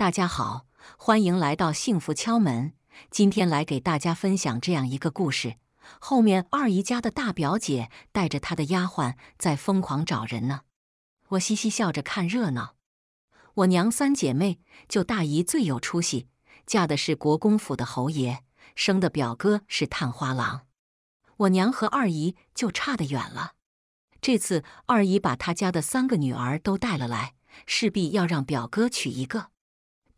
大家好，欢迎来到幸福敲门。今天来给大家分享这样一个故事。后面二姨家的大表姐带着她的丫鬟在疯狂找人呢。我嘻嘻笑着看热闹。我娘三姐妹，就大姨最有出息，嫁的是国公府的侯爷，生的表哥是探花郎。我娘和二姨就差得远了。这次二姨把她家的三个女儿都带了来，势必要让表哥娶一个。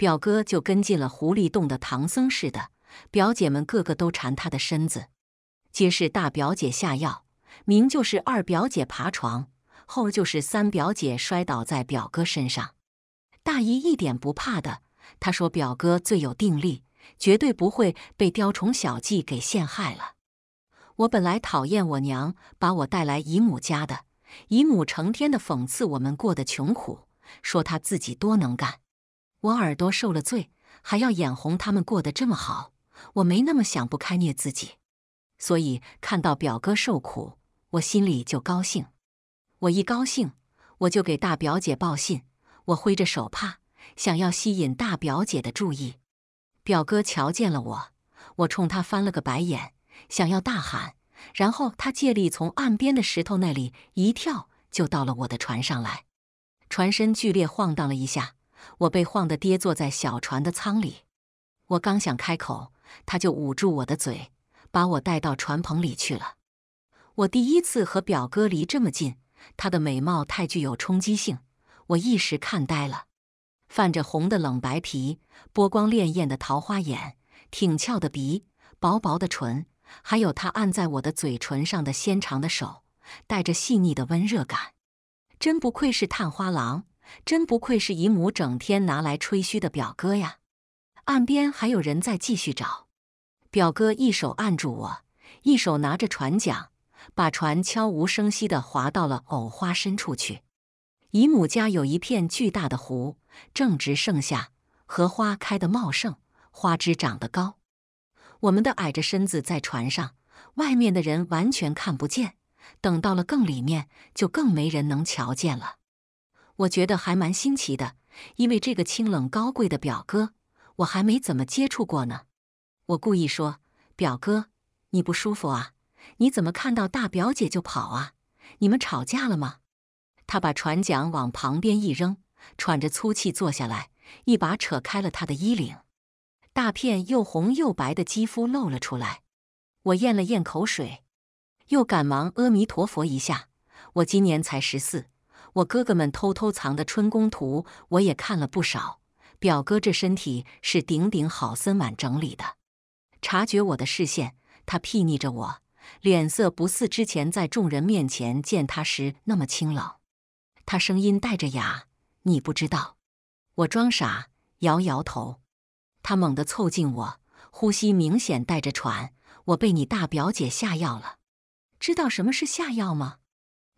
表哥就跟进了狐狸洞的唐僧似的，表姐们个个都缠他的身子，皆是大表姐下药，明就是二表姐爬床，后就是三表姐摔倒在表哥身上。大姨一点不怕的，她说表哥最有定力，绝对不会被雕虫小技给陷害了。我本来讨厌我娘把我带来姨母家的，姨母成天的讽刺我们过得穷苦，说她自己多能干。我耳朵受了罪，还要眼红他们过得这么好。我没那么想不开，虐自己，所以看到表哥受苦，我心里就高兴。我一高兴，我就给大表姐报信。我挥着手帕，想要吸引大表姐的注意。表哥瞧见了我，我冲他翻了个白眼，想要大喊，然后他借力从岸边的石头那里一跳，就到了我的船上来。船身剧烈晃荡了一下。我被晃得跌坐在小船的舱里，我刚想开口，他就捂住我的嘴，把我带到船棚里去了。我第一次和表哥离这么近，他的美貌太具有冲击性，我一时看呆了。泛着红的冷白皮，波光潋滟的桃花眼，挺翘的鼻，薄薄的唇，还有他按在我的嘴唇上的纤长的手，带着细腻的温热感，真不愧是探花郎。真不愧是姨母整天拿来吹嘘的表哥呀！岸边还有人在继续找。表哥一手按住我，一手拿着船桨，把船悄无声息地划到了藕花深处去。姨母家有一片巨大的湖，正值盛夏，荷花开得茂盛，花枝长得高。我们的矮着身子在船上，外面的人完全看不见，等到了更里面，就更没人能瞧见了。我觉得还蛮新奇的，因为这个清冷高贵的表哥，我还没怎么接触过呢。我故意说：“表哥，你不舒服啊？你怎么看到大表姐就跑啊？你们吵架了吗？”他把船桨往旁边一扔，喘着粗气坐下来，一把扯开了他的衣领，大片又红又白的肌肤露了出来。我咽了咽口水，又赶忙阿弥陀佛一下。我今年才十四。我哥哥们偷偷藏的春宫图，我也看了不少。表哥这身体是顶顶好，森晚整理的。察觉我的视线，他睥睨着我，脸色不似之前在众人面前见他时那么清冷。他声音带着哑：“你不知道。”我装傻，摇摇头。他猛地凑近我，呼吸明显带着喘。我被你大表姐下药了，知道什么是下药吗？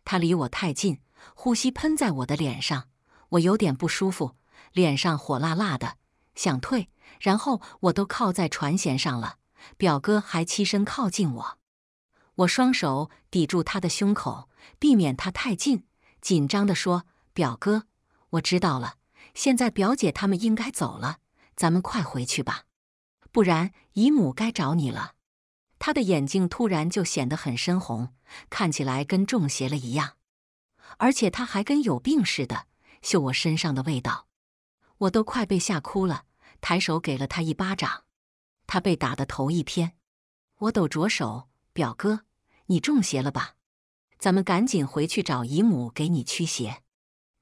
他离我太近。呼吸喷在我的脸上，我有点不舒服，脸上火辣辣的，想退，然后我都靠在船舷上了。表哥还欺身靠近我，我双手抵住他的胸口，避免他太近，紧张地说：“表哥，我知道了，现在表姐他们应该走了，咱们快回去吧，不然姨母该找你了。”他的眼睛突然就显得很深红，看起来跟中邪了一样。而且他还跟有病似的，嗅我身上的味道，我都快被吓哭了。抬手给了他一巴掌，他被打的头一偏。我抖着手：“表哥，你中邪了吧？咱们赶紧回去找姨母给你驱邪。”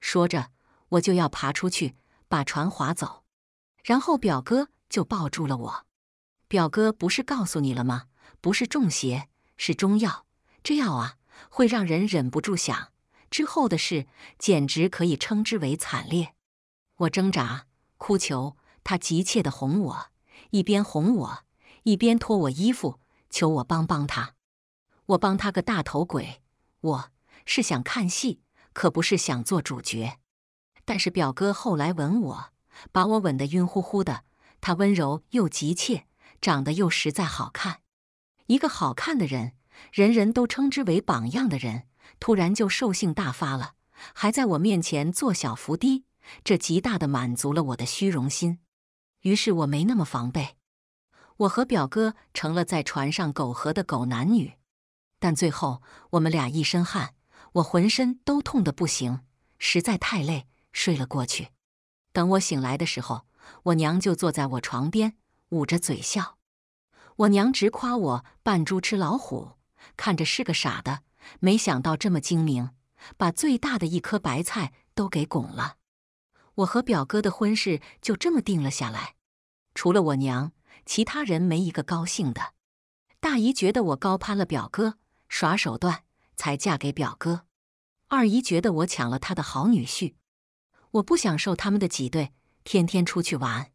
说着，我就要爬出去把船划走，然后表哥就抱住了我。表哥不是告诉你了吗？不是中邪，是中药。这药啊，会让人忍不住想。之后的事简直可以称之为惨烈。我挣扎、哭求，他急切的哄我，一边哄我，一边脱我衣服，求我帮帮他。我帮他个大头鬼，我是想看戏，可不是想做主角。但是表哥后来吻我，把我吻得晕乎乎的。他温柔又急切，长得又实在好看，一个好看的人，人人都称之为榜样的人。突然就兽性大发了，还在我面前做小伏低，这极大的满足了我的虚荣心。于是我没那么防备，我和表哥成了在船上苟合的狗男女。但最后我们俩一身汗，我浑身都痛得不行，实在太累，睡了过去。等我醒来的时候，我娘就坐在我床边，捂着嘴笑。我娘直夸我扮猪吃老虎，看着是个傻的。没想到这么精明，把最大的一颗白菜都给拱了。我和表哥的婚事就这么定了下来。除了我娘，其他人没一个高兴的。大姨觉得我高攀了表哥，耍手段才嫁给表哥；二姨觉得我抢了她的好女婿。我不想受他们的挤兑，天天出去玩。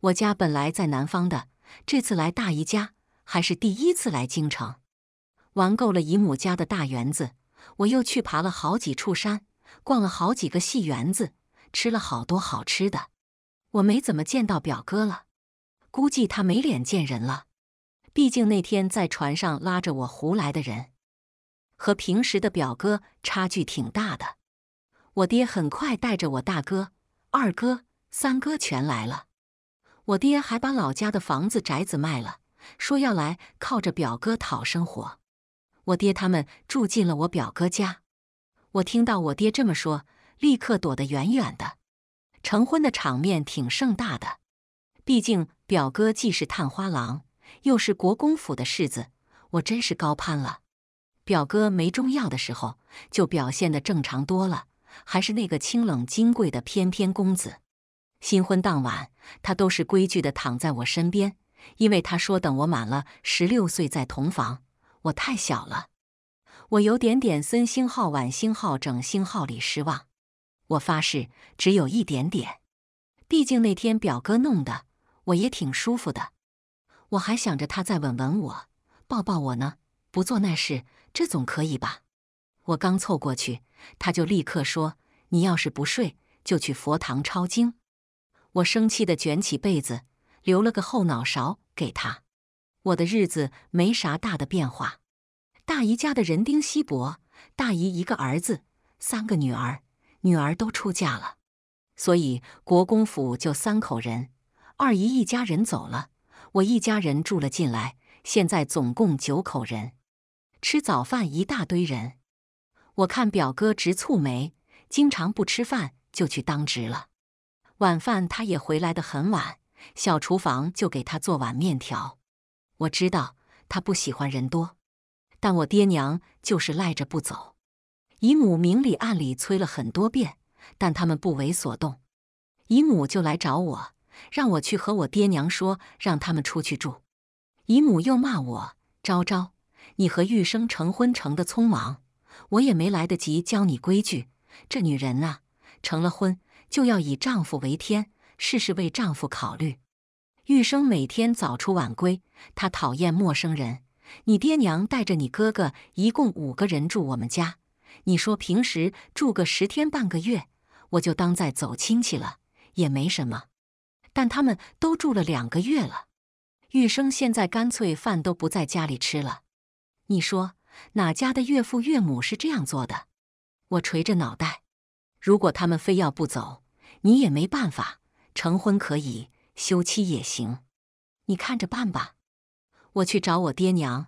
我家本来在南方的，这次来大姨家还是第一次来京城。玩够了姨母家的大园子，我又去爬了好几处山，逛了好几个戏园子，吃了好多好吃的。我没怎么见到表哥了，估计他没脸见人了。毕竟那天在船上拉着我胡来的人，和平时的表哥差距挺大的。我爹很快带着我大哥、二哥、三哥全来了。我爹还把老家的房子宅子卖了，说要来靠着表哥讨生活。我爹他们住进了我表哥家，我听到我爹这么说，立刻躲得远远的。成婚的场面挺盛大的，毕竟表哥既是探花郎，又是国公府的世子，我真是高攀了。表哥没中药的时候，就表现的正常多了，还是那个清冷金贵的翩翩公子。新婚当晚，他都是规矩的躺在我身边，因为他说等我满了十六岁再同房。我太小了，我有点点森星号晚星号整星号里失望。我发誓只有一点点，毕竟那天表哥弄的，我也挺舒服的。我还想着他再吻吻我，抱抱我呢，不做那事，这总可以吧？我刚凑过去，他就立刻说：“你要是不睡，就去佛堂抄经。”我生气的卷起被子，留了个后脑勺给他。我的日子没啥大的变化。大姨家的人丁稀薄，大姨一个儿子，三个女儿，女儿都出嫁了，所以国公府就三口人。二姨一家人走了，我一家人住了进来，现在总共九口人。吃早饭一大堆人，我看表哥直蹙眉，经常不吃饭就去当值了。晚饭他也回来的很晚，小厨房就给他做碗面条。我知道他不喜欢人多，但我爹娘就是赖着不走。姨母明里暗里催了很多遍，但他们不为所动。姨母就来找我，让我去和我爹娘说，让他们出去住。姨母又骂我：“昭昭，你和玉生成婚成的匆忙，我也没来得及教你规矩。这女人啊，成了婚就要以丈夫为天，事事为丈夫考虑。”玉生每天早出晚归，他讨厌陌生人。你爹娘带着你哥哥，一共五个人住我们家。你说平时住个十天半个月，我就当在走亲戚了，也没什么。但他们都住了两个月了，玉生现在干脆饭都不在家里吃了。你说哪家的岳父岳母是这样做的？我垂着脑袋。如果他们非要不走，你也没办法。成婚可以。休妻也行，你看着办吧。我去找我爹娘，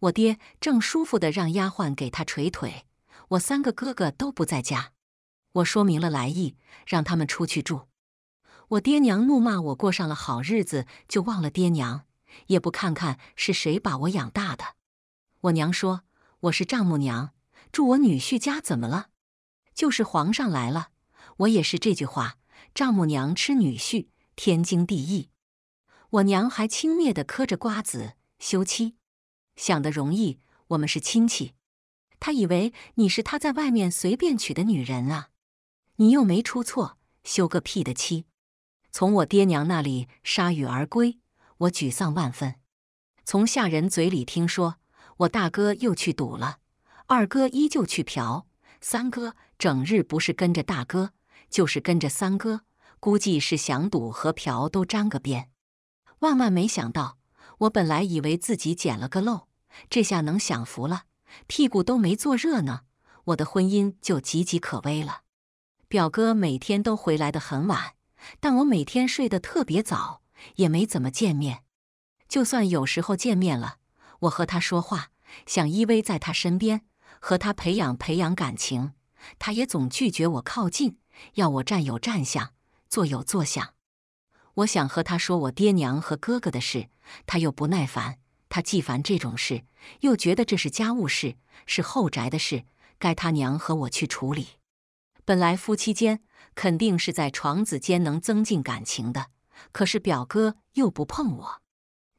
我爹正舒服的让丫鬟给他捶腿。我三个哥哥都不在家，我说明了来意，让他们出去住。我爹娘怒骂我过上了好日子就忘了爹娘，也不看看是谁把我养大的。我娘说我是丈母娘，住我女婿家怎么了？就是皇上来了，我也是这句话：丈母娘吃女婿。天经地义，我娘还轻蔑的磕着瓜子，休妻想的容易。我们是亲戚，他以为你是他在外面随便娶的女人啊？你又没出错，休个屁的妻！从我爹娘那里铩羽而归，我沮丧万分。从下人嘴里听说，我大哥又去赌了，二哥依旧去嫖，三哥整日不是跟着大哥，就是跟着三哥。估计是想赌和嫖都沾个边，万万没想到，我本来以为自己捡了个漏，这下能享福了，屁股都没坐热呢，我的婚姻就岌岌可危了。表哥每天都回来的很晚，但我每天睡得特别早，也没怎么见面。就算有时候见面了，我和他说话，想依偎在他身边，和他培养培养感情，他也总拒绝我靠近，要我站有站相。坐有坐想我想和他说我爹娘和哥哥的事，他又不耐烦。他既烦这种事，又觉得这是家务事，是后宅的事，该他娘和我去处理。本来夫妻间肯定是在床子间能增进感情的，可是表哥又不碰我。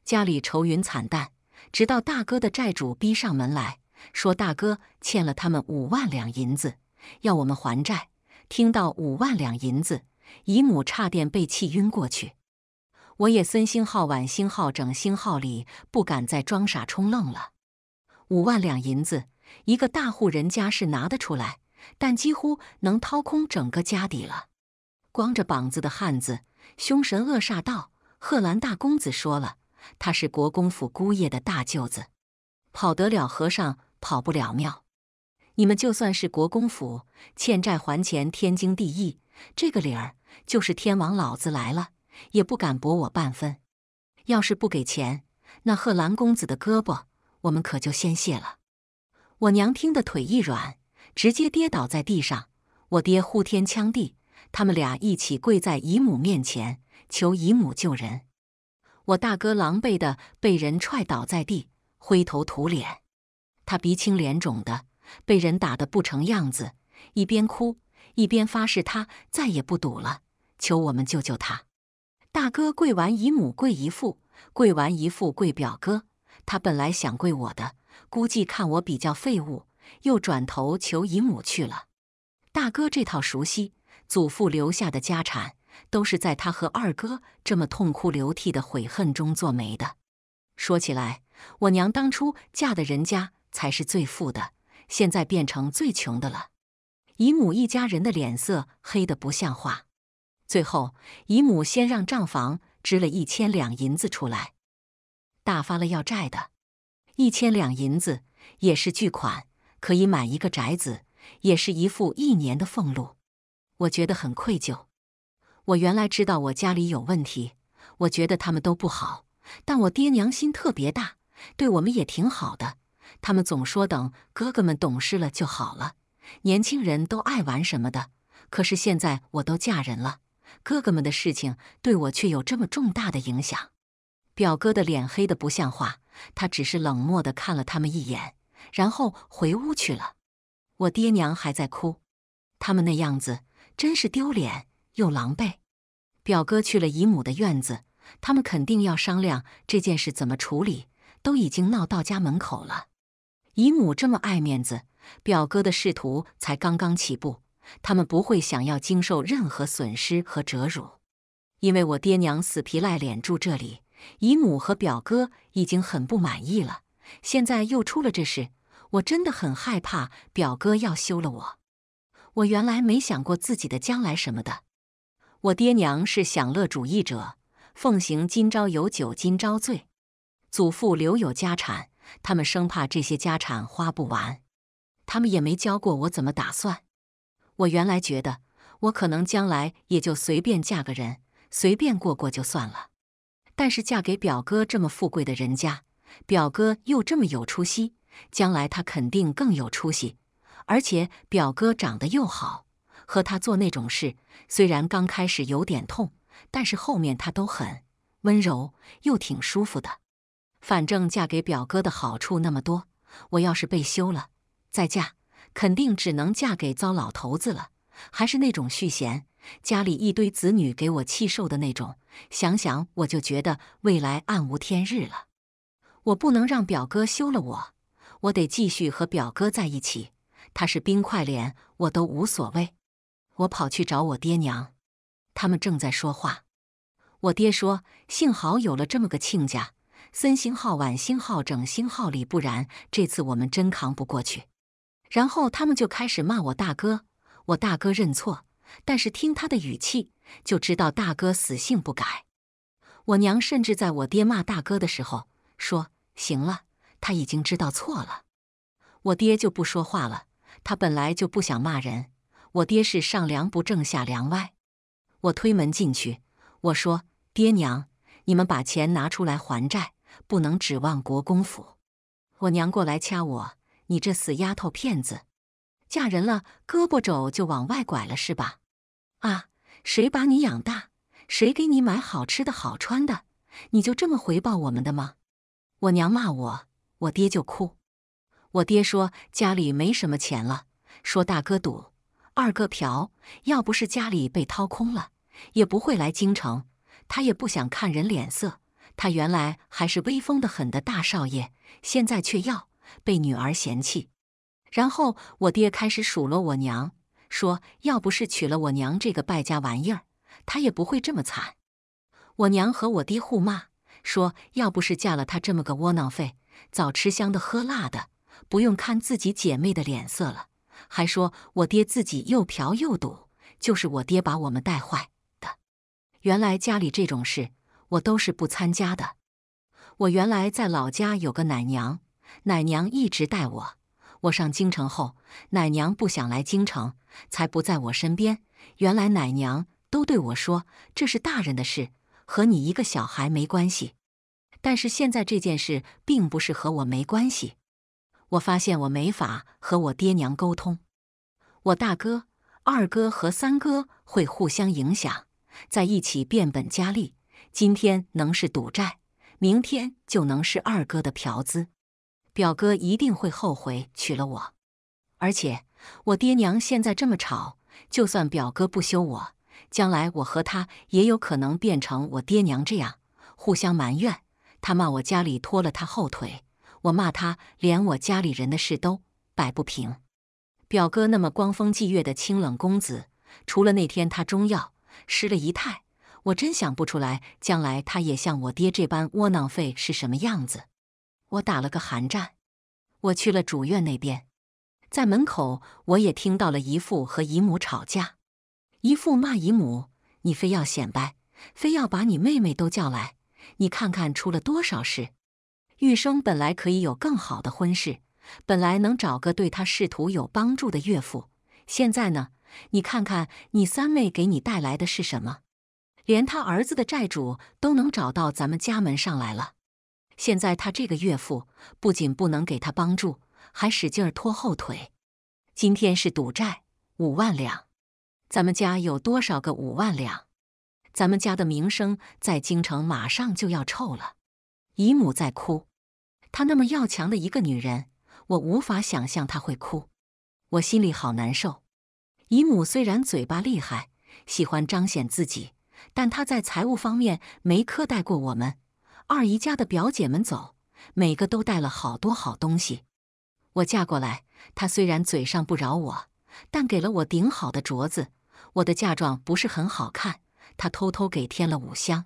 家里愁云惨淡，直到大哥的债主逼上门来说，大哥欠了他们五万两银子，要我们还债。听到五万两银子。姨母差点被气晕过去。我也森星号、晚星号、整星号里不敢再装傻充愣了。五万两银子，一个大户人家是拿得出来，但几乎能掏空整个家底了。光着膀子的汉子凶神恶煞道：“贺兰大公子说了，他是国公府姑爷的大舅子，跑得了和尚跑不了庙。你们就算是国公府，欠债还钱，天经地义。”这个理儿，就是天王老子来了也不敢驳我半分。要是不给钱，那贺兰公子的胳膊我们可就先谢了。我娘听得腿一软，直接跌倒在地上。我爹呼天抢地，他们俩一起跪在姨母面前求姨母救人。我大哥狼狈的被人踹倒在地，灰头土脸，他鼻青脸肿的，被人打得不成样子，一边哭。一边发誓他再也不赌了，求我们救救他。大哥跪完姨母，跪姨父，跪完姨父跪表哥。他本来想跪我的，估计看我比较废物，又转头求姨母去了。大哥这套熟悉，祖父留下的家产都是在他和二哥这么痛哭流涕的悔恨中做媒的。说起来，我娘当初嫁的人家才是最富的，现在变成最穷的了。姨母一家人的脸色黑得不像话，最后姨母先让账房支了一千两银子出来，大发了要债的。一千两银子也是巨款，可以买一个宅子，也是一副一年的俸禄。我觉得很愧疚。我原来知道我家里有问题，我觉得他们都不好，但我爹娘心特别大，对我们也挺好的。他们总说等哥哥们懂事了就好了。年轻人都爱玩什么的，可是现在我都嫁人了，哥哥们的事情对我却有这么重大的影响。表哥的脸黑得不像话，他只是冷漠地看了他们一眼，然后回屋去了。我爹娘还在哭，他们那样子真是丢脸又狼狈。表哥去了姨母的院子，他们肯定要商量这件事怎么处理，都已经闹到家门口了。姨母这么爱面子。表哥的仕途才刚刚起步，他们不会想要经受任何损失和折辱。因为我爹娘死皮赖脸住这里，姨母和表哥已经很不满意了。现在又出了这事，我真的很害怕表哥要休了我。我原来没想过自己的将来什么的。我爹娘是享乐主义者，奉行今朝有酒今朝醉。祖父留有家产，他们生怕这些家产花不完。他们也没教过我怎么打算。我原来觉得我可能将来也就随便嫁个人，随便过过就算了。但是嫁给表哥这么富贵的人家，表哥又这么有出息，将来他肯定更有出息。而且表哥长得又好，和他做那种事，虽然刚开始有点痛，但是后面他都很温柔又挺舒服的。反正嫁给表哥的好处那么多，我要是被休了。再嫁，肯定只能嫁给糟老头子了，还是那种续弦，家里一堆子女给我气受的那种。想想我就觉得未来暗无天日了。我不能让表哥休了我，我得继续和表哥在一起。他是冰块脸，我都无所谓。我跑去找我爹娘，他们正在说话。我爹说：“幸好有了这么个亲家，森星号、晚星号、整星号里，不然这次我们真扛不过去。”然后他们就开始骂我大哥，我大哥认错，但是听他的语气就知道大哥死性不改。我娘甚至在我爹骂大哥的时候说：“行了，他已经知道错了。”我爹就不说话了，他本来就不想骂人。我爹是上梁不正下梁歪。我推门进去，我说：“爹娘，你们把钱拿出来还债，不能指望国公府。”我娘过来掐我。你这死丫头片子，嫁人了胳膊肘就往外拐了是吧？啊，谁把你养大，谁给你买好吃的好穿的，你就这么回报我们的吗？我娘骂我，我爹就哭。我爹说家里没什么钱了，说大哥赌，二哥嫖，要不是家里被掏空了，也不会来京城。他也不想看人脸色，他原来还是威风的很的大少爷，现在却要。被女儿嫌弃，然后我爹开始数落我娘，说要不是娶了我娘这个败家玩意儿，他也不会这么惨。我娘和我爹互骂，说要不是嫁了他这么个窝囊废，早吃香的喝辣的，不用看自己姐妹的脸色了。还说我爹自己又嫖又赌，就是我爹把我们带坏的。原来家里这种事，我都是不参加的。我原来在老家有个奶娘。奶娘一直带我。我上京城后，奶娘不想来京城，才不在我身边。原来奶娘都对我说：“这是大人的事，和你一个小孩没关系。”但是现在这件事并不是和我没关系。我发现我没法和我爹娘沟通。我大哥、二哥和三哥会互相影响，在一起变本加厉。今天能是赌债，明天就能是二哥的嫖资。表哥一定会后悔娶了我，而且我爹娘现在这么吵，就算表哥不休我，将来我和他也有可能变成我爹娘这样，互相埋怨。他骂我家里拖了他后腿，我骂他连我家里人的事都摆不平。表哥那么光风霁月的清冷公子，除了那天他中药失了仪态，我真想不出来，将来他也像我爹这般窝囊废是什么样子。我打了个寒战，我去了主院那边，在门口我也听到了姨父和姨母吵架。姨父骂姨母：“你非要显摆，非要把你妹妹都叫来，你看看出了多少事！玉生本来可以有更好的婚事，本来能找个对他仕途有帮助的岳父，现在呢？你看看你三妹给你带来的是什么？连他儿子的债主都能找到咱们家门上来了。”现在他这个岳父不仅不能给他帮助，还使劲儿拖后腿。今天是赌债五万两，咱们家有多少个五万两？咱们家的名声在京城马上就要臭了。姨母在哭，她那么要强的一个女人，我无法想象她会哭。我心里好难受。姨母虽然嘴巴厉害，喜欢彰显自己，但她在财务方面没苛待过我们。二姨家的表姐们走，每个都带了好多好东西。我嫁过来，她虽然嘴上不饶我，但给了我顶好的镯子。我的嫁妆不是很好看，她偷偷给添了五箱。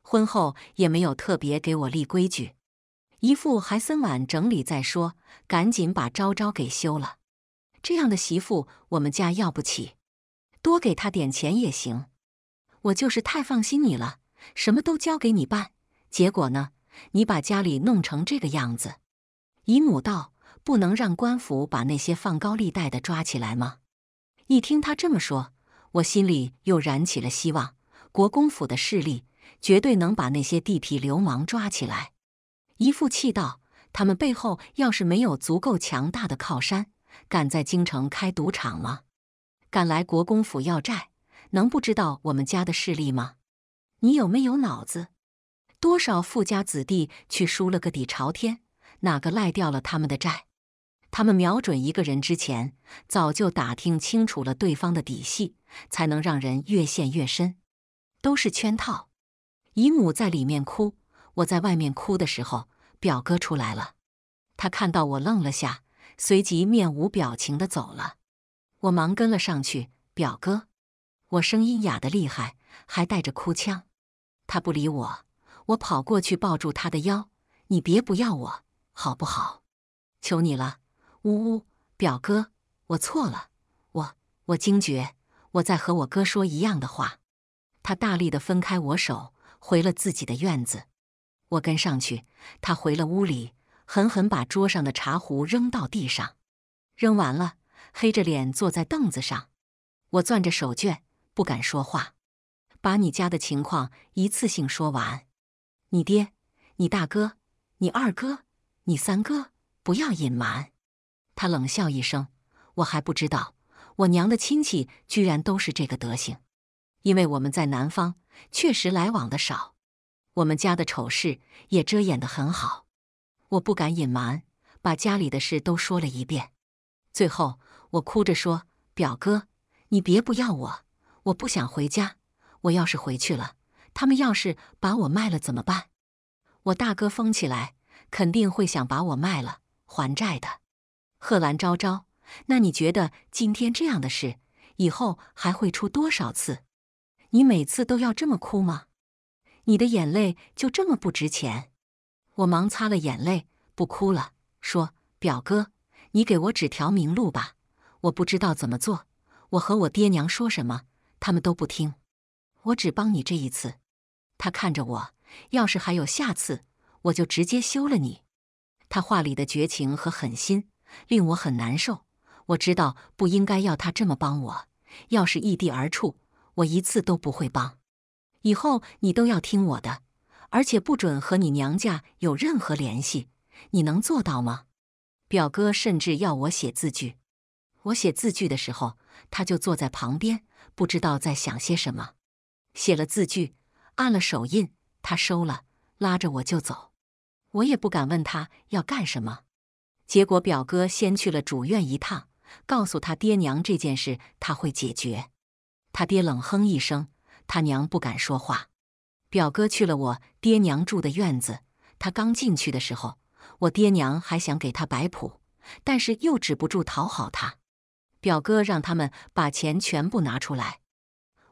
婚后也没有特别给我立规矩，姨父还森晚整理再说，赶紧把昭昭给休了。这样的媳妇我们家要不起，多给她点钱也行。我就是太放心你了，什么都交给你办。结果呢？你把家里弄成这个样子！姨母道：“不能让官府把那些放高利贷的抓起来吗？”一听他这么说，我心里又燃起了希望。国公府的势力绝对能把那些地痞流氓抓起来。姨父气道：“他们背后要是没有足够强大的靠山，敢在京城开赌场吗？敢来国公府要债，能不知道我们家的势力吗？你有没有脑子？”多少富家子弟去输了个底朝天，哪个赖掉了他们的债？他们瞄准一个人之前，早就打听清楚了对方的底细，才能让人越陷越深，都是圈套。姨母在里面哭，我在外面哭的时候，表哥出来了。他看到我愣了下，随即面无表情的走了。我忙跟了上去，表哥，我声音哑得厉害，还带着哭腔。他不理我。我跑过去抱住他的腰，你别不要我好不好？求你了！呜呜，表哥，我错了，我我惊觉我在和我哥说一样的话。他大力地分开我手，回了自己的院子。我跟上去，他回了屋里，狠狠把桌上的茶壶扔到地上，扔完了，黑着脸坐在凳子上。我攥着手绢，不敢说话，把你家的情况一次性说完。你爹、你大哥、你二哥、你三哥，不要隐瞒。他冷笑一声：“我还不知道，我娘的亲戚居然都是这个德行。因为我们在南方确实来往的少，我们家的丑事也遮掩的很好。我不敢隐瞒，把家里的事都说了一遍。最后，我哭着说：表哥，你别不要我，我不想回家。我要是回去了……”他们要是把我卖了怎么办？我大哥疯起来肯定会想把我卖了还债的。贺兰昭昭，那你觉得今天这样的事以后还会出多少次？你每次都要这么哭吗？你的眼泪就这么不值钱？我忙擦了眼泪，不哭了，说：“表哥，你给我指条明路吧，我不知道怎么做。我和我爹娘说什么，他们都不听。我只帮你这一次。”他看着我，要是还有下次，我就直接休了你。他话里的绝情和狠心令我很难受。我知道不应该要他这么帮我。要是异地而处，我一次都不会帮。以后你都要听我的，而且不准和你娘家有任何联系。你能做到吗？表哥甚至要我写字据。我写字据的时候，他就坐在旁边，不知道在想些什么。写了字据。按了手印，他收了，拉着我就走，我也不敢问他要干什么。结果表哥先去了主院一趟，告诉他爹娘这件事他会解决。他爹冷哼一声，他娘不敢说话。表哥去了我爹娘住的院子，他刚进去的时候，我爹娘还想给他摆谱，但是又止不住讨好他。表哥让他们把钱全部拿出来，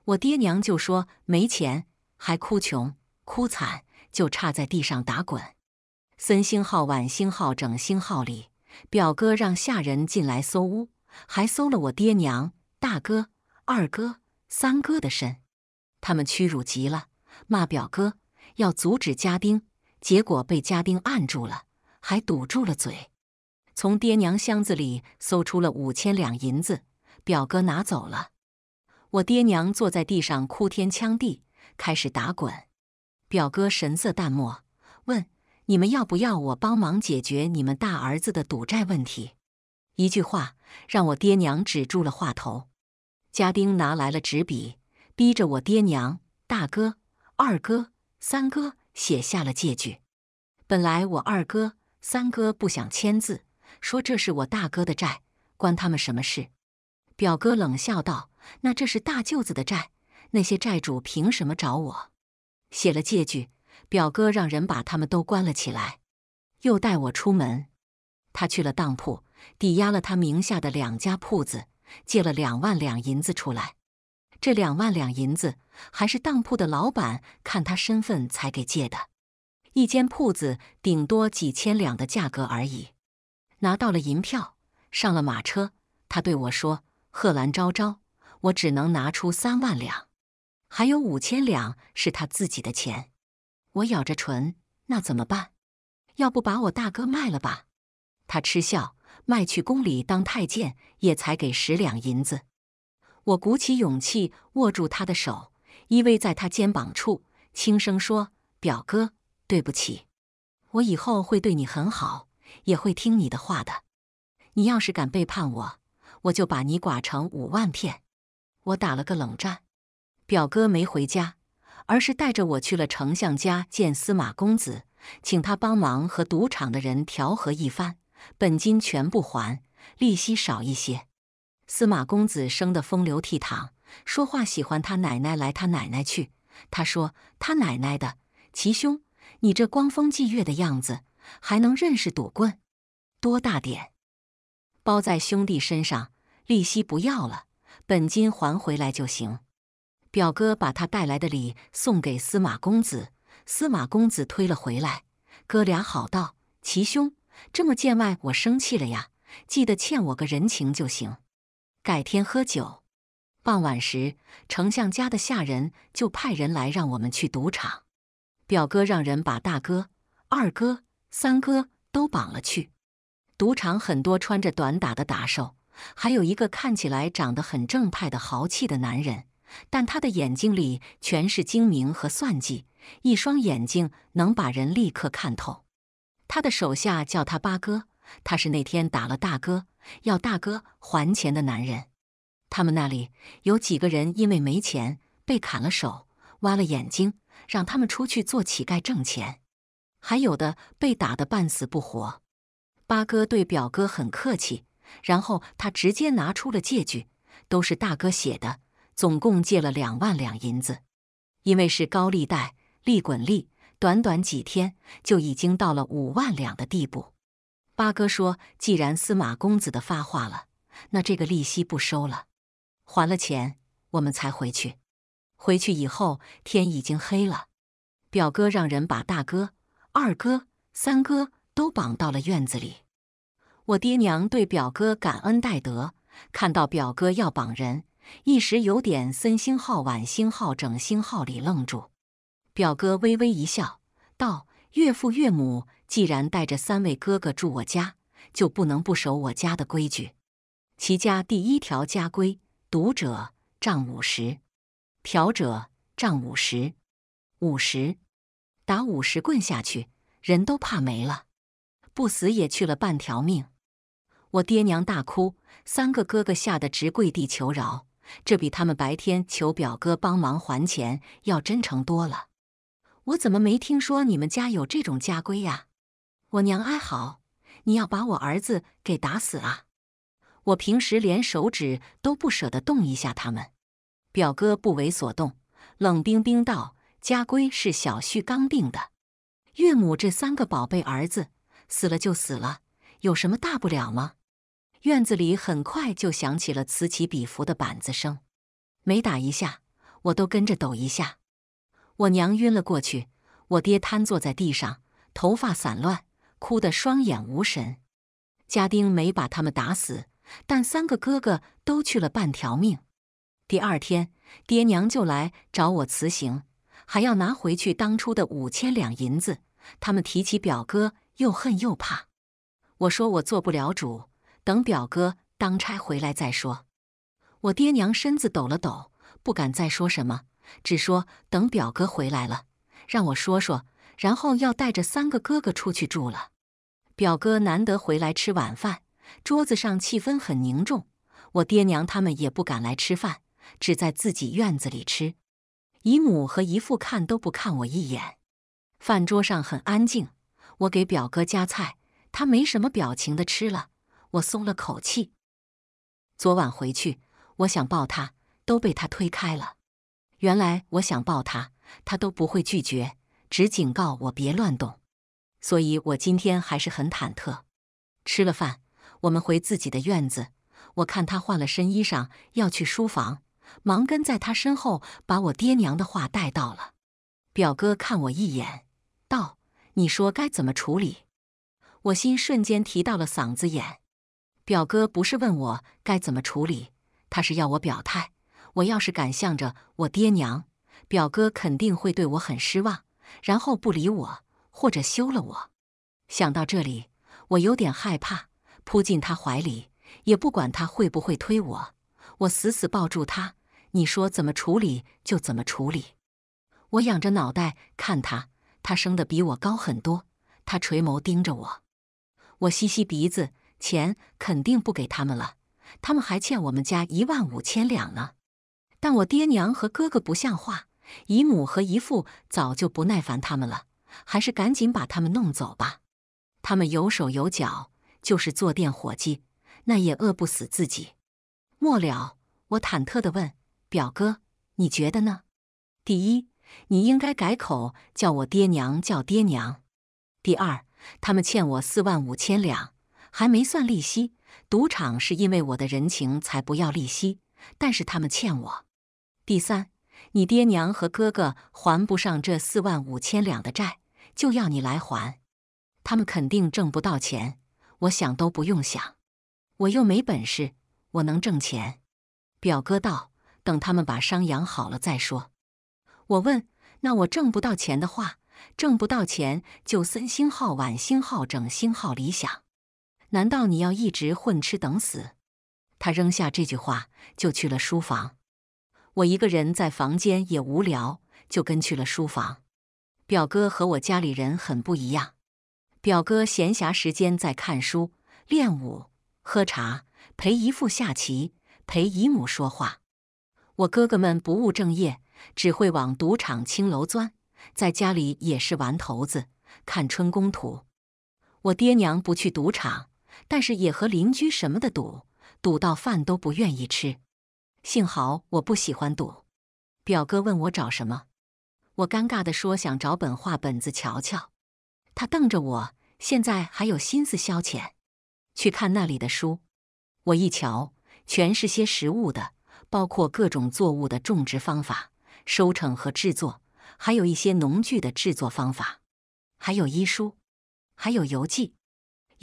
我爹娘就说没钱。还哭穷，哭惨，就差在地上打滚。森星号、晚星号、整星号里，表哥让下人进来搜屋，还搜了我爹娘、大哥、二哥、三哥的身。他们屈辱极了，骂表哥，要阻止家丁，结果被家丁按住了，还堵住了嘴。从爹娘箱子里搜出了五千两银子，表哥拿走了。我爹娘坐在地上哭天抢地。开始打滚，表哥神色淡漠，问：“你们要不要我帮忙解决你们大儿子的赌债问题？”一句话让我爹娘止住了话头。家丁拿来了纸笔，逼着我爹娘、大哥、二哥、三哥写下了借据。本来我二哥、三哥不想签字，说这是我大哥的债，关他们什么事？表哥冷笑道：“那这是大舅子的债。”那些债主凭什么找我？写了借据，表哥让人把他们都关了起来，又带我出门。他去了当铺，抵押了他名下的两家铺子，借了两万两银子出来。这两万两银子还是当铺的老板看他身份才给借的。一间铺子顶多几千两的价格而已。拿到了银票，上了马车，他对我说：“贺兰昭昭，我只能拿出三万两。”还有五千两是他自己的钱，我咬着唇，那怎么办？要不把我大哥卖了吧？他嗤笑，卖去宫里当太监也才给十两银子。我鼓起勇气握住他的手，依偎在他肩膀处，轻声说：“表哥，对不起，我以后会对你很好，也会听你的话的。你要是敢背叛我，我就把你剐成五万片。”我打了个冷战。表哥没回家，而是带着我去了丞相家见司马公子，请他帮忙和赌场的人调和一番。本金全部还，利息少一些。司马公子生得风流倜傥，说话喜欢他奶奶来他奶奶去。他说：“他奶奶的，齐兄，你这光风霁月的样子，还能认识赌棍？多大点？包在兄弟身上，利息不要了，本金还回来就行。”表哥把他带来的礼送给司马公子，司马公子推了回来。哥俩好道齐兄这么见外，我生气了呀！记得欠我个人情就行，改天喝酒。傍晚时，丞相家的下人就派人来让我们去赌场。表哥让人把大哥、二哥、三哥都绑了去。赌场很多穿着短打的打手，还有一个看起来长得很正派的豪气的男人。但他的眼睛里全是精明和算计，一双眼睛能把人立刻看透。他的手下叫他八哥，他是那天打了大哥要大哥还钱的男人。他们那里有几个人因为没钱被砍了手、挖了眼睛，让他们出去做乞丐挣钱；还有的被打得半死不活。八哥对表哥很客气，然后他直接拿出了借据，都是大哥写的。总共借了两万两银子，因为是高利贷，利滚利，短短几天就已经到了五万两的地步。八哥说：“既然司马公子的发话了，那这个利息不收了，还了钱，我们才回去。回去以后，天已经黑了。表哥让人把大哥、二哥、三哥都绑到了院子里。我爹娘对表哥感恩戴德，看到表哥要绑人。”一时有点森星号晚星号整星号里愣住，表哥微微一笑，道：“岳父岳母既然带着三位哥哥住我家，就不能不守我家的规矩。齐家第一条家规：独者杖五十，嫖者杖五十，五十打五十棍下去，人都怕没了，不死也去了半条命。我爹娘大哭，三个哥哥吓得直跪地求饶。”这比他们白天求表哥帮忙还钱要真诚多了。我怎么没听说你们家有这种家规呀？我娘哀嚎：“你要把我儿子给打死啊！”我平时连手指都不舍得动一下。他们表哥不为所动，冷冰冰道：“家规是小旭刚定的。岳母，这三个宝贝儿子死了就死了，有什么大不了吗？”院子里很快就响起了此起彼伏的板子声，每打一下，我都跟着抖一下。我娘晕了过去，我爹瘫坐在地上，头发散乱，哭得双眼无神。家丁没把他们打死，但三个哥哥都去了半条命。第二天，爹娘就来找我辞行，还要拿回去当初的五千两银子。他们提起表哥，又恨又怕。我说我做不了主。等表哥当差回来再说。我爹娘身子抖了抖，不敢再说什么，只说等表哥回来了，让我说说。然后要带着三个哥哥出去住了。表哥难得回来吃晚饭，桌子上气氛很凝重。我爹娘他们也不敢来吃饭，只在自己院子里吃。姨母和姨父看都不看我一眼，饭桌上很安静。我给表哥夹菜，他没什么表情的吃了。我松了口气。昨晚回去，我想抱他，都被他推开了。原来我想抱他，他都不会拒绝，只警告我别乱动。所以我今天还是很忐忑。吃了饭，我们回自己的院子。我看他换了身衣裳，要去书房，忙跟在他身后，把我爹娘的话带到了。表哥看我一眼，道：“你说该怎么处理？”我心瞬间提到了嗓子眼。表哥不是问我该怎么处理，他是要我表态。我要是敢向着我爹娘，表哥肯定会对我很失望，然后不理我或者休了我。想到这里，我有点害怕，扑进他怀里，也不管他会不会推我，我死死抱住他。你说怎么处理就怎么处理。我仰着脑袋看他，他生的比我高很多，他垂眸盯着我，我吸吸鼻子。钱肯定不给他们了，他们还欠我们家一万五千两呢。但我爹娘和哥哥不像话，姨母和姨父早就不耐烦他们了，还是赶紧把他们弄走吧。他们有手有脚，就是坐店伙计，那也饿不死自己。末了，我忐忑的问表哥：“你觉得呢？”第一，你应该改口叫我爹娘叫爹娘；第二，他们欠我四万五千两。还没算利息，赌场是因为我的人情才不要利息，但是他们欠我。第三，你爹娘和哥哥还不上这四万五千两的债，就要你来还。他们肯定挣不到钱，我想都不用想，我又没本事，我能挣钱？表哥道：“等他们把伤养好了再说。”我问：“那我挣不到钱的话，挣不到钱就三星号、晚星号、整星号理想。”难道你要一直混吃等死？他扔下这句话就去了书房。我一个人在房间也无聊，就跟去了书房。表哥和我家里人很不一样。表哥闲暇时间在看书、练武、喝茶、陪姨父下棋、陪姨母说话。我哥哥们不务正业，只会往赌场、青楼钻，在家里也是玩骰子、看春宫图。我爹娘不去赌场。但是也和邻居什么的赌，赌到饭都不愿意吃。幸好我不喜欢赌。表哥问我找什么，我尴尬的说想找本画本子瞧瞧。他瞪着我，现在还有心思消遣？去看那里的书？我一瞧，全是些实物的，包括各种作物的种植方法、收成和制作，还有一些农具的制作方法，还有医书，还有游记。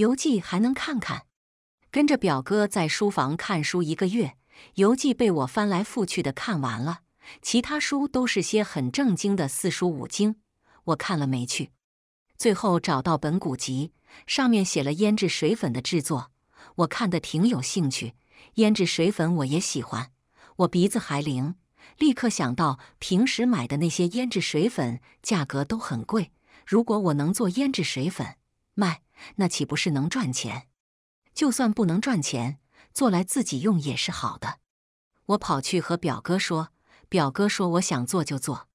游记还能看看，跟着表哥在书房看书一个月，游记被我翻来覆去的看完了。其他书都是些很正经的四书五经，我看了没趣。最后找到本古籍，上面写了胭脂水粉的制作，我看的挺有兴趣。胭脂水粉我也喜欢，我鼻子还灵，立刻想到平时买的那些胭脂水粉价格都很贵，如果我能做胭脂水粉卖。那岂不是能赚钱？就算不能赚钱，做来自己用也是好的。我跑去和表哥说，表哥说我想做就做。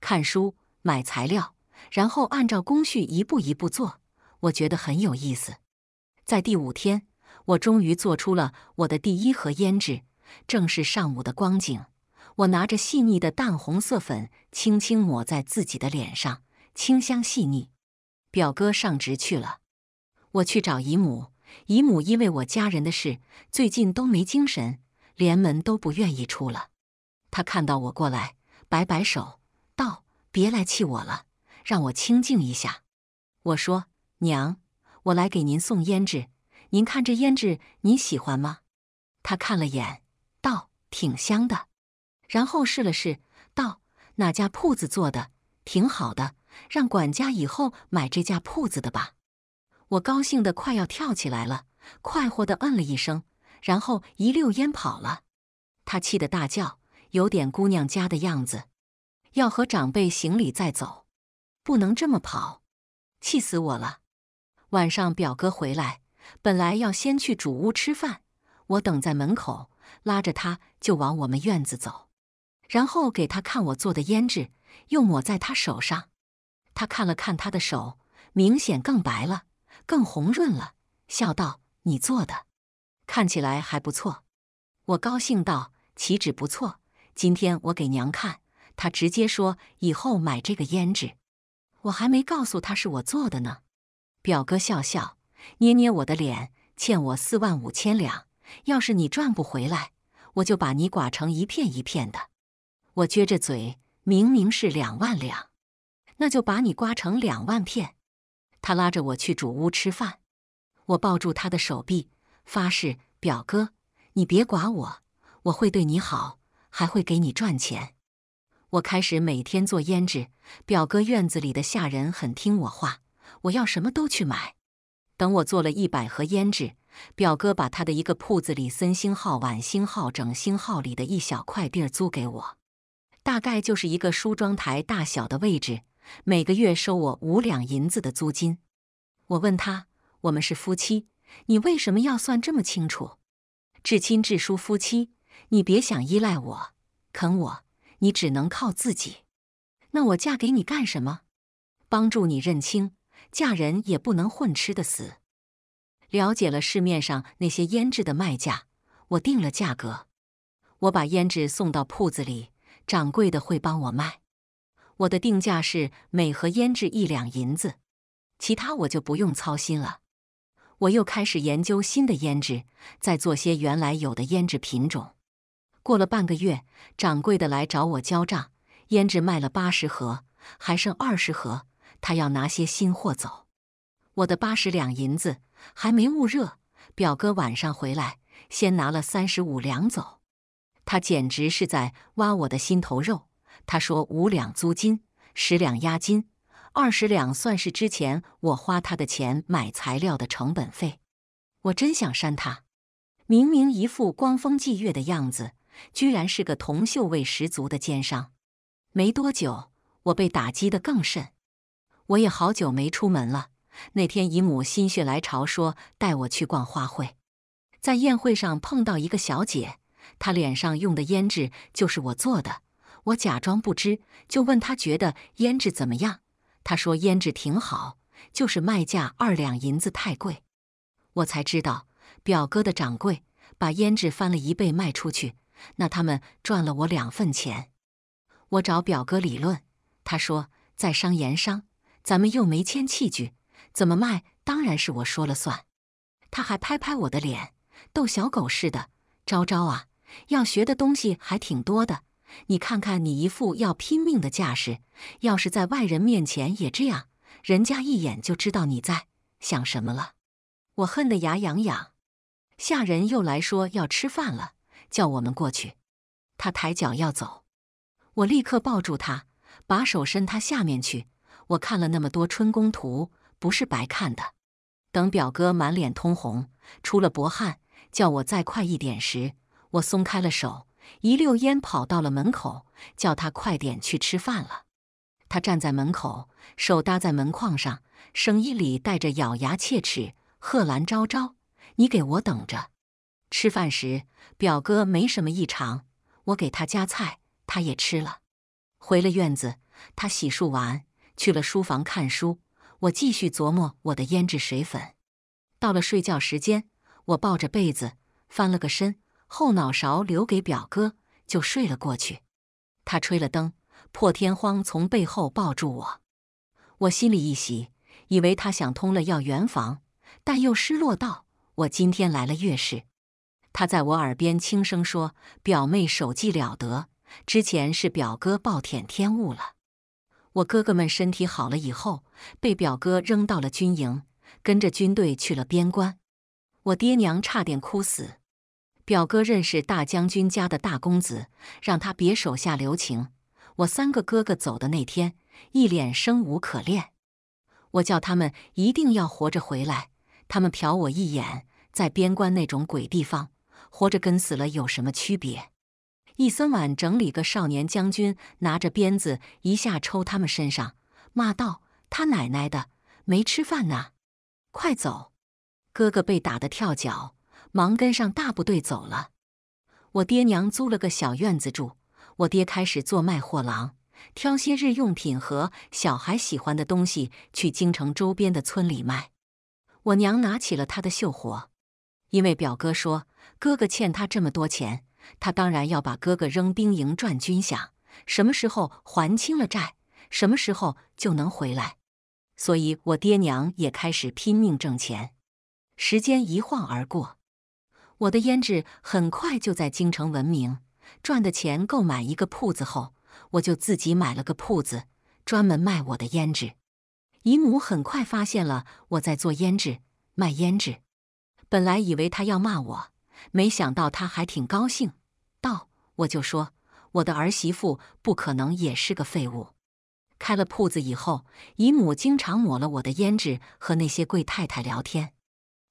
看书、买材料，然后按照工序一步一步做，我觉得很有意思。在第五天，我终于做出了我的第一盒胭脂。正是上午的光景，我拿着细腻的淡红色粉，轻轻抹在自己的脸上，清香细腻。表哥上职去了。我去找姨母，姨母因为我家人的事，最近都没精神，连门都不愿意出了。她看到我过来，摆摆手，道：“别来气我了，让我清静一下。”我说：“娘，我来给您送胭脂，您看这胭脂，您喜欢吗？”她看了眼，道：“挺香的。”然后试了试，道：“哪家铺子做的，挺好的，让管家以后买这家铺子的吧。”我高兴的快要跳起来了，快活的嗯了一声，然后一溜烟跑了。他气得大叫，有点姑娘家的样子，要和长辈行礼再走，不能这么跑，气死我了。晚上表哥回来，本来要先去主屋吃饭，我等在门口，拉着他就往我们院子走，然后给他看我做的胭脂，又抹在他手上。他看了看他的手，明显更白了。更红润了，笑道：“你做的，看起来还不错。”我高兴道：“岂止不错，今天我给娘看，她直接说以后买这个胭脂。”我还没告诉她是我做的呢。表哥笑笑，捏捏我的脸，欠我四万五千两，要是你赚不回来，我就把你刮成一片一片的。我撅着嘴，明明是两万两，那就把你刮成两万片。他拉着我去主屋吃饭，我抱住他的手臂，发誓：“表哥，你别管我，我会对你好，还会给你赚钱。”我开始每天做胭脂。表哥院子里的下人很听我话，我要什么都去买。等我做了一百盒胭脂，表哥把他的一个铺子里三星号、晚星号、整星号里的一小块地儿租给我，大概就是一个梳妆台大小的位置。每个月收我五两银子的租金。我问他：“我们是夫妻，你为什么要算这么清楚？至亲至疏夫妻，你别想依赖我，啃我，你只能靠自己。那我嫁给你干什么？帮助你认清，嫁人也不能混吃的死。了解了市面上那些腌制的卖价，我定了价格。我把胭脂送到铺子里，掌柜的会帮我卖。”我的定价是每盒胭脂一两银子，其他我就不用操心了。我又开始研究新的胭脂，再做些原来有的胭脂品种。过了半个月，掌柜的来找我交账，胭脂卖了八十盒，还剩二十盒，他要拿些新货走。我的八十两银子还没焐热，表哥晚上回来，先拿了三十五两走。他简直是在挖我的心头肉。他说：“五两租金，十两押金，二十两算是之前我花他的钱买材料的成本费。”我真想扇他！明明一副光风霁月的样子，居然是个铜锈味十足的奸商。没多久，我被打击得更甚。我也好久没出门了。那天姨母心血来潮说带我去逛花卉，在宴会上碰到一个小姐，她脸上用的胭脂就是我做的。我假装不知，就问他觉得胭脂怎么样？他说胭脂挺好，就是卖价二两银子太贵。我才知道表哥的掌柜把胭脂翻了一倍卖出去，那他们赚了我两份钱。我找表哥理论，他说在商言商，咱们又没签契据，怎么卖当然是我说了算。他还拍拍我的脸，逗小狗似的：“昭昭啊，要学的东西还挺多的。”你看看，你一副要拼命的架势，要是在外人面前也这样，人家一眼就知道你在想什么了。我恨得牙痒痒。下人又来说要吃饭了，叫我们过去。他抬脚要走，我立刻抱住他，把手伸他下面去。我看了那么多春宫图，不是白看的。等表哥满脸通红，出了薄汗，叫我再快一点时，我松开了手。一溜烟跑到了门口，叫他快点去吃饭了。他站在门口，手搭在门框上，声音里带着咬牙切齿：“贺兰昭昭，你给我等着！”吃饭时，表哥没什么异常，我给他夹菜，他也吃了。回了院子，他洗漱完去了书房看书，我继续琢磨我的胭脂水粉。到了睡觉时间，我抱着被子翻了个身。后脑勺留给表哥，就睡了过去。他吹了灯，破天荒从背后抱住我，我心里一喜，以为他想通了要圆房，但又失落道：“我今天来了月事。”他在我耳边轻声说：“表妹手技了得，之前是表哥暴殄天物了。我哥哥们身体好了以后，被表哥扔到了军营，跟着军队去了边关，我爹娘差点哭死。”表哥认识大将军家的大公子，让他别手下留情。我三个哥哥走的那天，一脸生无可恋。我叫他们一定要活着回来，他们瞟我一眼，在边关那种鬼地方，活着跟死了有什么区别？易森晚整理个少年将军，拿着鞭子一下抽他们身上，骂道：“他奶奶的，没吃饭呢，快走！”哥哥被打得跳脚。忙跟上大部队走了。我爹娘租了个小院子住，我爹开始做卖货郎，挑些日用品和小孩喜欢的东西去京城周边的村里卖。我娘拿起了她的绣活，因为表哥说哥哥欠他这么多钱，他当然要把哥哥扔兵营赚军饷。什么时候还清了债，什么时候就能回来。所以我爹娘也开始拼命挣钱。时间一晃而过。我的胭脂很快就在京城闻名，赚的钱购买一个铺子后，我就自己买了个铺子，专门卖我的胭脂。姨母很快发现了我在做胭脂，卖胭脂。本来以为她要骂我，没想到她还挺高兴，道：“我就说我的儿媳妇不可能也是个废物。”开了铺子以后，姨母经常抹了我的胭脂和那些贵太太聊天。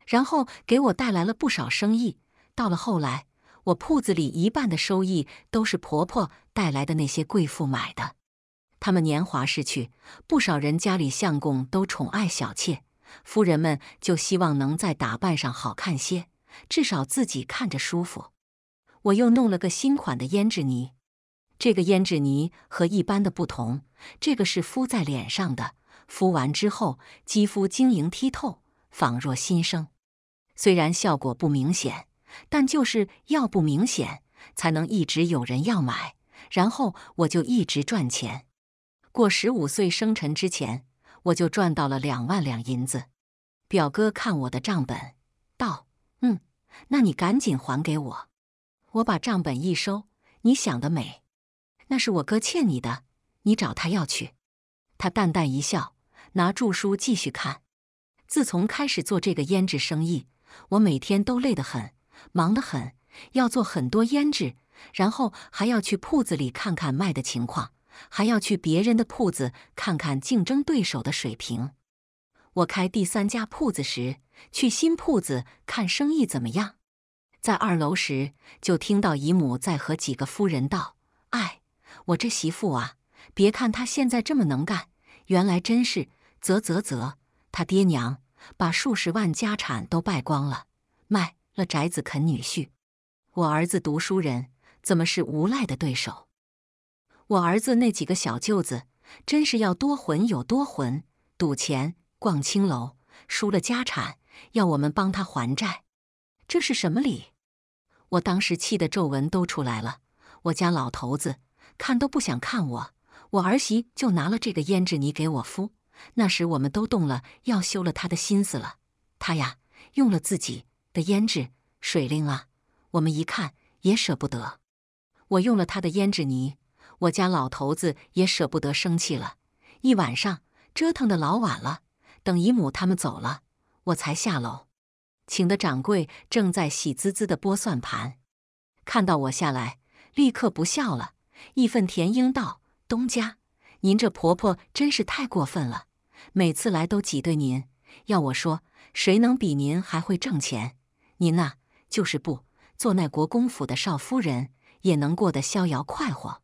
然后给我带来了不少生意。到了后来，我铺子里一半的收益都是婆婆带来的那些贵妇买的。她们年华逝去，不少人家里相公都宠爱小妾，夫人们就希望能在打扮上好看些，至少自己看着舒服。我又弄了个新款的胭脂泥，这个胭脂泥和一般的不同，这个是敷在脸上的，敷完之后肌肤晶莹剔透，仿若新生。虽然效果不明显，但就是要不明显，才能一直有人要买，然后我就一直赚钱。过十五岁生辰之前，我就赚到了两万两银子。表哥看我的账本，道：“嗯，那你赶紧还给我。”我把账本一收，你想得美，那是我哥欠你的，你找他要去。他淡淡一笑，拿住书继续看。自从开始做这个胭脂生意。我每天都累得很，忙得很，要做很多胭脂，然后还要去铺子里看看卖的情况，还要去别人的铺子看看竞争对手的水平。我开第三家铺子时，去新铺子看生意怎么样。在二楼时，就听到姨母在和几个夫人道：“哎，我这媳妇啊，别看她现在这么能干，原来真是……啧啧啧，她爹娘。”把数十万家产都败光了，卖了宅子啃女婿。我儿子读书人，怎么是无赖的对手？我儿子那几个小舅子，真是要多混有多混，赌钱、逛青楼，输了家产，要我们帮他还债，这是什么理？我当时气得皱纹都出来了。我家老头子看都不想看我，我儿媳就拿了这个胭脂泥给我敷。那时我们都动了要休了他的心思了，他呀用了自己的胭脂水灵啊，我们一看也舍不得。我用了他的胭脂泥，我家老头子也舍不得生气了。一晚上折腾的老晚了，等姨母他们走了，我才下楼，请的掌柜正在喜滋滋的剥算盘，看到我下来，立刻不笑了，义愤填膺道：“东家，您这婆婆真是太过分了。”每次来都挤兑您，要我说，谁能比您还会挣钱？您呐，就是不做那国公府的少夫人，也能过得逍遥快活。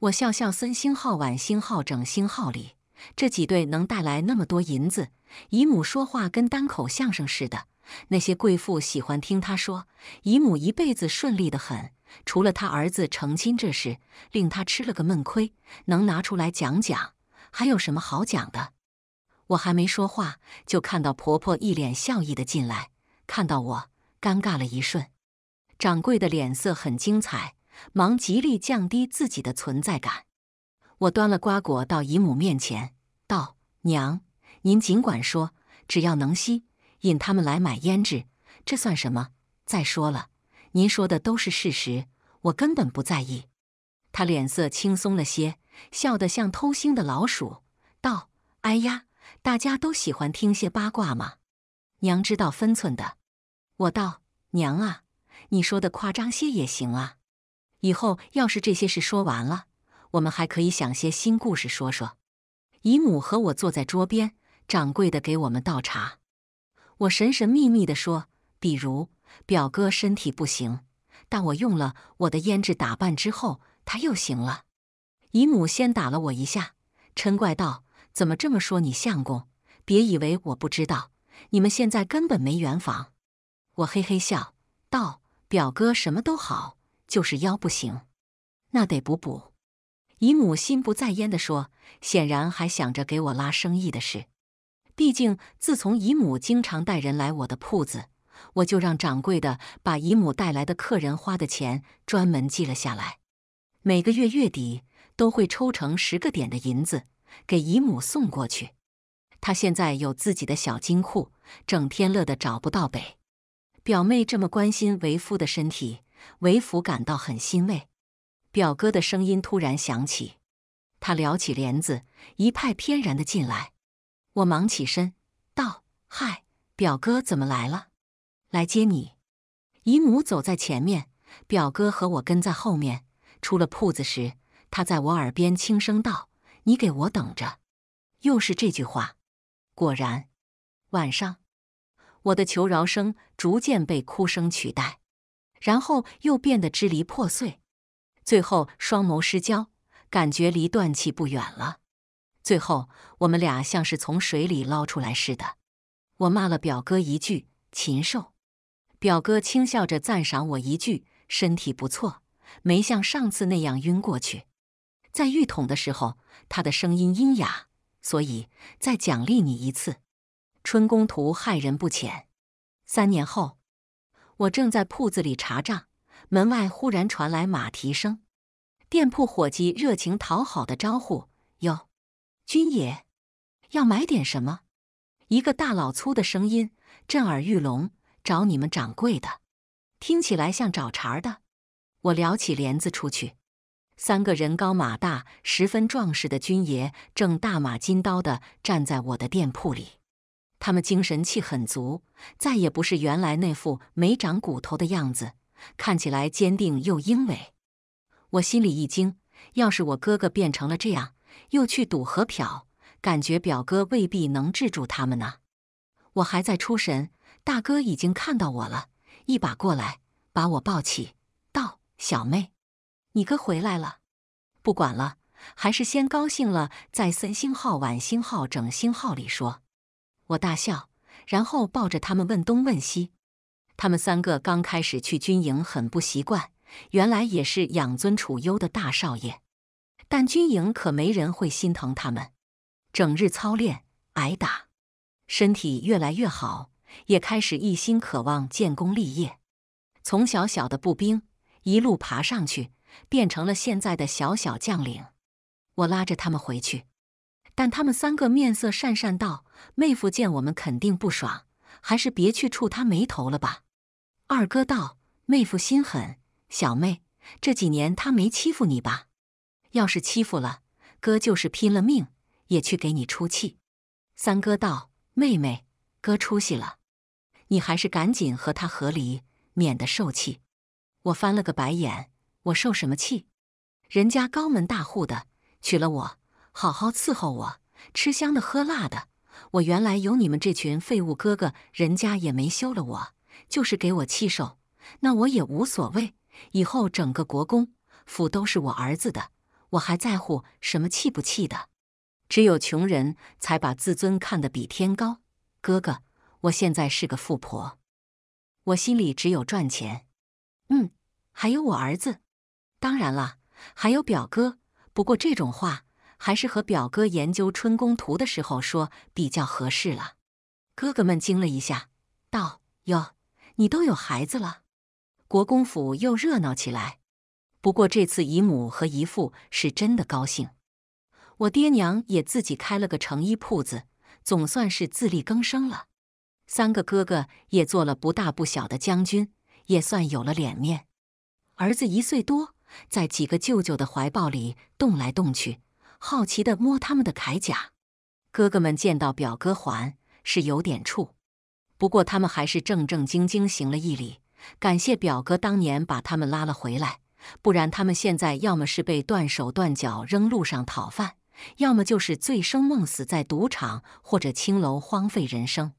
我笑笑，森星号、晚星号、整星号里，这几对能带来那么多银子。姨母说话跟单口相声似的，那些贵妇喜欢听她说。姨母一辈子顺利的很，除了她儿子成亲这事，令她吃了个闷亏，能拿出来讲讲，还有什么好讲的？我还没说话，就看到婆婆一脸笑意的进来，看到我，尴尬了一瞬。掌柜的脸色很精彩，忙极力降低自己的存在感。我端了瓜果到姨母面前，道：“娘，您尽管说，只要能吸引他们来买胭脂，这算什么？再说了，您说的都是事实，我根本不在意。”她脸色轻松了些，笑得像偷腥的老鼠，道：“哎呀。”大家都喜欢听些八卦吗？娘知道分寸的。我道：“娘啊，你说的夸张些也行啊。以后要是这些事说完了，我们还可以想些新故事说说。”姨母和我坐在桌边，掌柜的给我们倒茶。我神神秘秘的说：“比如表哥身体不行，但我用了我的胭脂打扮之后，他又行了。”姨母先打了我一下，嗔怪道。怎么这么说？你相公，别以为我不知道，你们现在根本没圆房。我嘿嘿笑道：“表哥什么都好，就是腰不行，那得补补。”姨母心不在焉的说，显然还想着给我拉生意的事。毕竟自从姨母经常带人来我的铺子，我就让掌柜的把姨母带来的客人花的钱专门记了下来，每个月月底都会抽成十个点的银子。给姨母送过去。他现在有自己的小金库，整天乐得找不到北。表妹这么关心为夫的身体，为夫感到很欣慰。表哥的声音突然响起，他撩起帘子，一派翩然的进来。我忙起身道：“嗨，表哥怎么来了？来接你。”姨母走在前面，表哥和我跟在后面。出了铺子时，他在我耳边轻声道。你给我等着，又是这句话。果然，晚上我的求饶声逐渐被哭声取代，然后又变得支离破碎，最后双眸失焦，感觉离断气不远了。最后，我们俩像是从水里捞出来似的，我骂了表哥一句“禽兽”，表哥轻笑着赞赏我一句：“身体不错，没像上次那样晕过去。”在浴桶的时候，他的声音阴哑，所以再奖励你一次。春宫图害人不浅。三年后，我正在铺子里查账，门外忽然传来马蹄声。店铺伙计热情讨好的招呼：“哟，君爷，要买点什么？”一个大老粗的声音震耳欲聋：“找你们掌柜的，听起来像找茬的。”我撩起帘子出去。三个人高马大、十分壮实的军爷正大马金刀的站在我的店铺里，他们精神气很足，再也不是原来那副没长骨头的样子，看起来坚定又英伟。我心里一惊，要是我哥哥变成了这样，又去赌和嫖，感觉表哥未必能制住他们呢。我还在出神，大哥已经看到我了，一把过来把我抱起，道：“小妹。”你哥回来了，不管了，还是先高兴了，在三星号、晚星号、整星号里说，我大笑，然后抱着他们问东问西。他们三个刚开始去军营很不习惯，原来也是养尊处优的大少爷，但军营可没人会心疼他们，整日操练挨打，身体越来越好，也开始一心渴望建功立业，从小小的步兵一路爬上去。变成了现在的小小将领，我拉着他们回去，但他们三个面色讪讪道：“妹夫见我们肯定不爽，还是别去触他眉头了吧。”二哥道：“妹夫心狠，小妹这几年他没欺负你吧？要是欺负了，哥就是拼了命也去给你出气。”三哥道：“妹妹，哥出息了，你还是赶紧和他和离，免得受气。”我翻了个白眼。我受什么气？人家高门大户的娶了我，好好伺候我，吃香的喝辣的。我原来有你们这群废物哥哥，人家也没休了我，就是给我气受。那我也无所谓，以后整个国公府都是我儿子的，我还在乎什么气不气的？只有穷人才把自尊看得比天高。哥哥，我现在是个富婆，我心里只有赚钱，嗯，还有我儿子。当然了，还有表哥。不过这种话还是和表哥研究春宫图的时候说比较合适了。哥哥们惊了一下，道：“哟，你都有孩子了！”国公府又热闹起来。不过这次姨母和姨父是真的高兴。我爹娘也自己开了个成衣铺子，总算是自力更生了。三个哥哥也做了不大不小的将军，也算有了脸面。儿子一岁多。在几个舅舅的怀抱里动来动去，好奇地摸他们的铠甲。哥哥们见到表哥还是有点怵，不过他们还是正正经经行了一礼，感谢表哥当年把他们拉了回来。不然他们现在要么是被断手断脚扔路上讨饭，要么就是醉生梦死在赌场或者青楼荒废人生。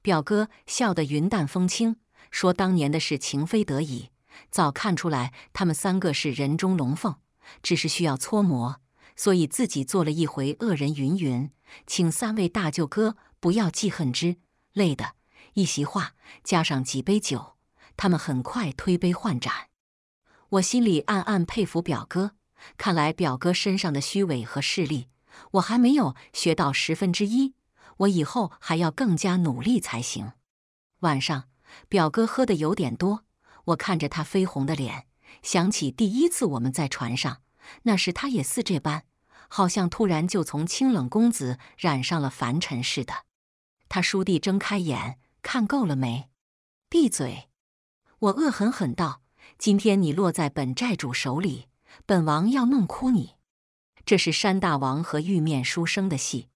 表哥笑得云淡风轻，说当年的事情非得已。早看出来，他们三个是人中龙凤，只是需要搓磨，所以自己做了一回恶人。云云，请三位大舅哥不要记恨之类的一席话，加上几杯酒，他们很快推杯换盏。我心里暗暗佩服表哥，看来表哥身上的虚伪和势力，我还没有学到十分之一，我以后还要更加努力才行。晚上，表哥喝的有点多。我看着他绯红的脸，想起第一次我们在船上，那时他也似这般，好像突然就从清冷公子染上了凡尘似的。他倏地睁开眼，看够了没？闭嘴！我恶狠狠道：“今天你落在本寨主手里，本王要弄哭你。”这是山大王和玉面书生的戏。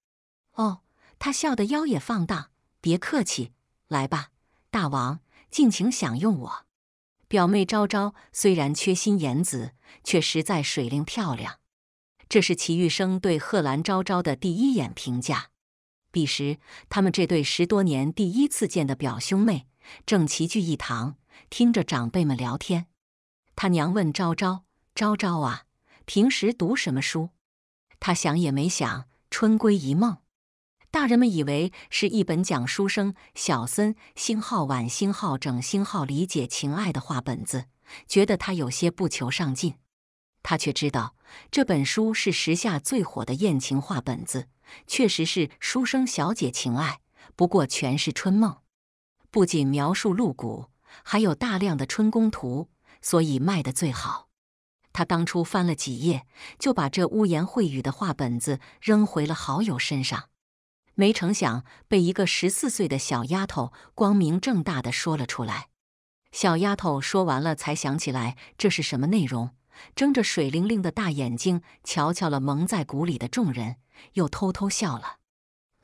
哦，他笑得腰也放荡，别客气，来吧，大王，尽情享用我。表妹昭昭虽然缺心眼子，却实在水灵漂亮。这是齐玉生对贺兰昭昭的第一眼评价。彼时，他们这对十多年第一次见的表兄妹正齐聚一堂，听着长辈们聊天。他娘问昭昭：“昭昭啊，平时读什么书？”他想也没想：“春闺一梦。”大人们以为是一本讲书生小森星号晚星号整星号理解情爱的画本子，觉得他有些不求上进。他却知道这本书是时下最火的艳情画本子，确实是书生小姐情爱，不过全是春梦，不仅描述露骨，还有大量的春宫图，所以卖的最好。他当初翻了几页，就把这污言秽语的画本子扔回了好友身上。没成想，被一个十四岁的小丫头光明正大的说了出来。小丫头说完了，才想起来这是什么内容，睁着水灵灵的大眼睛瞧瞧了蒙在鼓里的众人，又偷偷笑了，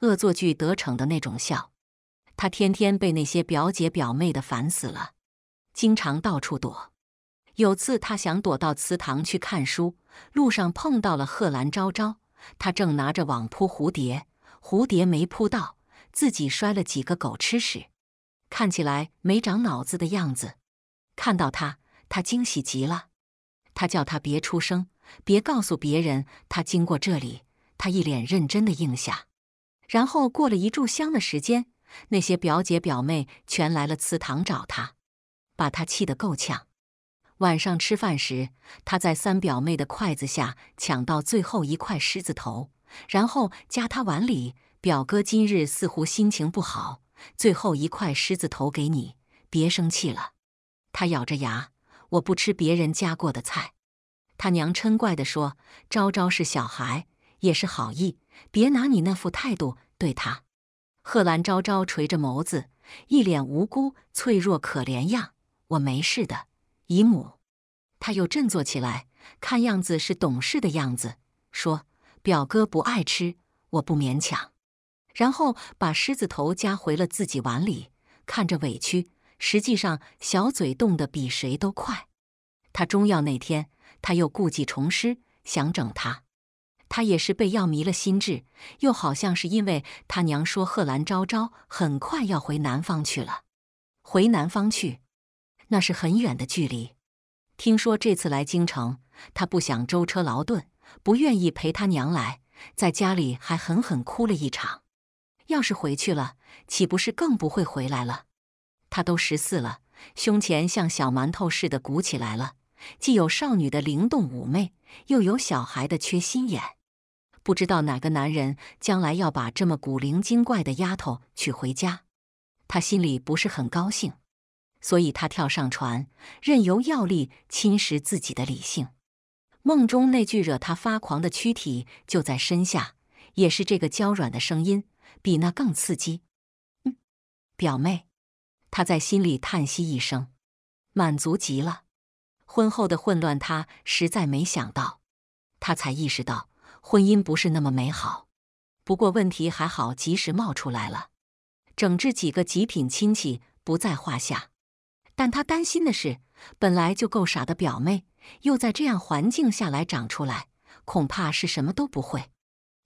恶作剧得逞的那种笑。她天天被那些表姐表妹的烦死了，经常到处躲。有次她想躲到祠堂去看书，路上碰到了贺兰昭昭，她正拿着网扑蝴蝶。蝴蝶没扑到，自己摔了几个狗吃屎，看起来没长脑子的样子。看到他，他惊喜极了。他叫他别出声，别告诉别人他经过这里。他一脸认真的应下。然后过了一炷香的时间，那些表姐表妹全来了祠堂找他，把他气得够呛。晚上吃饭时，他在三表妹的筷子下抢到最后一块狮子头。然后夹他碗里，表哥今日似乎心情不好，最后一块狮子头给你，别生气了。他咬着牙，我不吃别人夹过的菜。他娘嗔怪地说：“昭昭是小孩，也是好意，别拿你那副态度对他。”贺兰昭昭垂着眸子，一脸无辜、脆弱、可怜样。我没事的，姨母。他又振作起来，看样子是懂事的样子，说。表哥不爱吃，我不勉强。然后把狮子头夹回了自己碗里，看着委屈，实际上小嘴动得比谁都快。他中药那天，他又故技重施，想整他。他也是被药迷了心智，又好像是因为他娘说贺兰昭昭很快要回南方去了。回南方去，那是很远的距离。听说这次来京城，他不想舟车劳顿。不愿意陪他娘来，在家里还狠狠哭了一场。要是回去了，岂不是更不会回来了？他都十四了，胸前像小馒头似的鼓起来了，既有少女的灵动妩媚，又有小孩的缺心眼。不知道哪个男人将来要把这么古灵精怪的丫头娶回家，他心里不是很高兴。所以他跳上船，任由药力侵蚀自己的理性。梦中那具惹他发狂的躯体就在身下，也是这个娇软的声音，比那更刺激。嗯，表妹，他在心里叹息一声，满足极了。婚后的混乱，他实在没想到。他才意识到婚姻不是那么美好。不过问题还好及时冒出来了，整治几个极品亲戚不在话下。但他担心的是。本来就够傻的表妹，又在这样环境下来长出来，恐怕是什么都不会。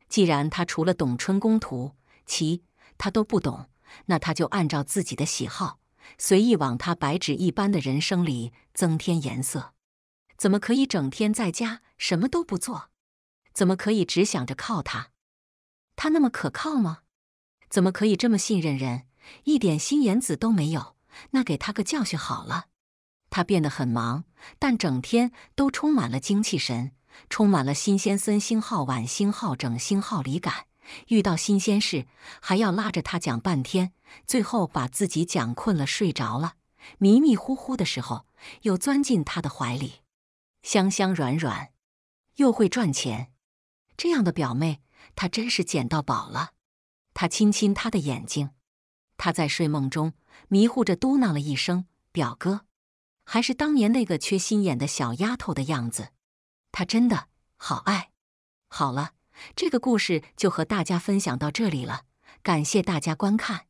既然他除了懂春宫图、棋，他都不懂，那他就按照自己的喜好，随意往他白纸一般的人生里增添颜色。怎么可以整天在家什么都不做？怎么可以只想着靠他？他那么可靠吗？怎么可以这么信任人，一点心眼子都没有？那给他个教训好了。他变得很忙，但整天都充满了精气神，充满了新鲜。森星号晚星号整星号里感，遇到新鲜事还要拉着他讲半天，最后把自己讲困了，睡着了。迷迷糊糊的时候，又钻进他的怀里，香香软软，又会赚钱。这样的表妹，他真是捡到宝了。他亲亲她的眼睛，他在睡梦中迷糊着嘟囔了一声：“表哥。”还是当年那个缺心眼的小丫头的样子，她真的好爱。好了，这个故事就和大家分享到这里了，感谢大家观看。